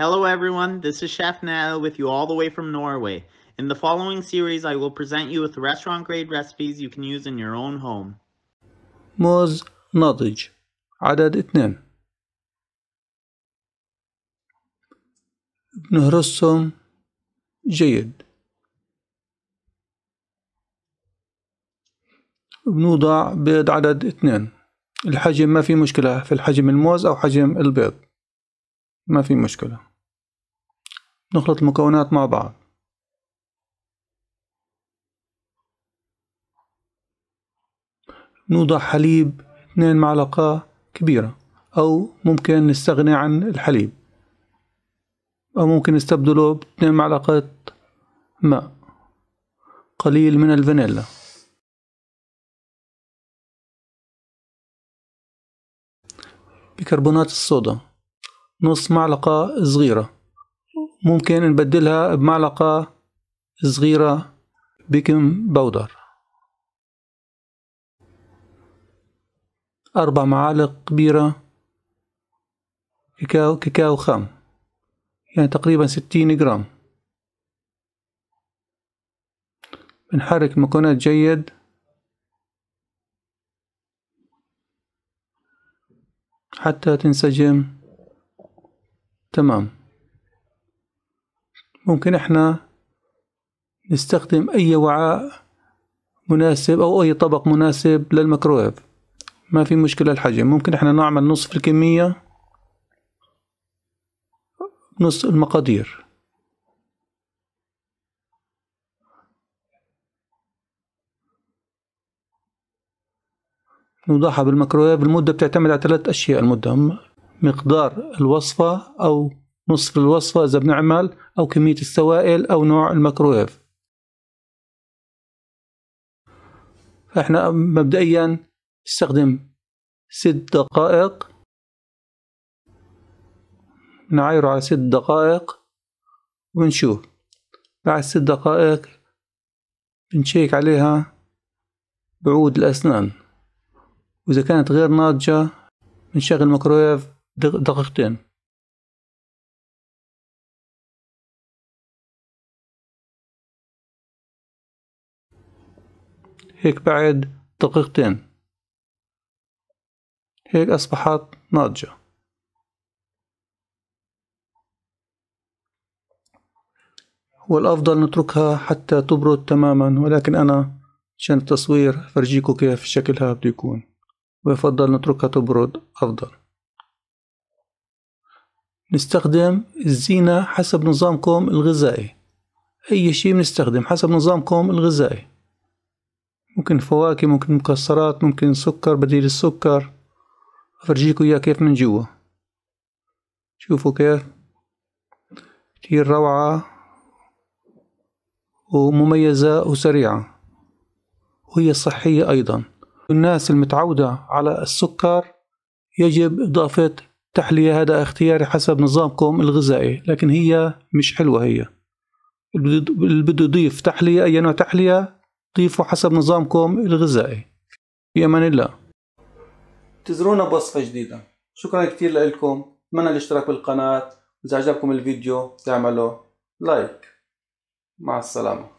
Hello everyone, this is Chef Nana with you all the way from Norway. In the following series, I will present you with restaurant grade recipes you can use in your own home. موز ناضج عدد اثنين بنهرسهم جيد بنوضع بيض عدد اثنين الحجم ما في مشكلة في الحجم الموز أو حجم البيض ما في مشكلة نخلط المكونات مع بعض نوضع حليب 2 معلقة كبيرة أو ممكن نستغني عن الحليب أو ممكن نستبدله باثنين معلقة ماء قليل من الفانيلا بكربونات الصودا نص معلقة صغيرة ممكن نبدلها بمعلقة صغيرة بيكنج باودر أربع معالق كبيرة كاكاو كاكاو خام يعني تقريبا ستين جرام بنحرك المكونات جيد حتى تنسجم تمام ممكن احنا نستخدم أي وعاء مناسب أو أي طبق مناسب للميكرويف ما في مشكلة الحجم ممكن احنا نعمل نصف الكمية نصف المقادير نوضعها بالميكرويف المدة بتعتمد على ثلاث أشياء المدة مقدار الوصفة أو نصف الوصفة إذا بنعمل أو كمية السوائل أو نوع الميكرويف فإحنا مبدئيا نستخدم ست دقائق نعايره على ست دقائق ونشوف بعد ست دقائق بنشيك عليها بعود الأسنان وإذا كانت غير ناضجة بنشغل الميكرويف دقيقتين هيك بعد دقيقتين هيك أصبحت ناضجة والأفضل نتركها حتى تبرد تماما ولكن أنا عشان التصوير فرجيكم كيف شكلها بده يكون ويفضل نتركها تبرد أفضل نستخدم الزينة حسب نظامكم الغذائي أي شيء بنستخدم حسب نظامكم الغذائي ممكن فواكه ممكن مكسرات ممكن سكر بديل السكر أفرجيكم إياه كيف من جوا شوفوا كيف كتير روعة ومميزة وسريعة وهي صحية أيضا الناس المتعودة على السكر يجب إضافة التحلية هذا اختياري حسب نظامكم الغذائي لكن هي مش حلوة هي اللي بده يضيف تحلية أي نوع تحلية ضيفه حسب نظامكم الغذائي في أمان الله تزرونا بوصفة جديدة شكرا كتير لكم اتمنى الاشتراك بالقناة إذا عجبكم الفيديو تعملوا لايك مع السلامة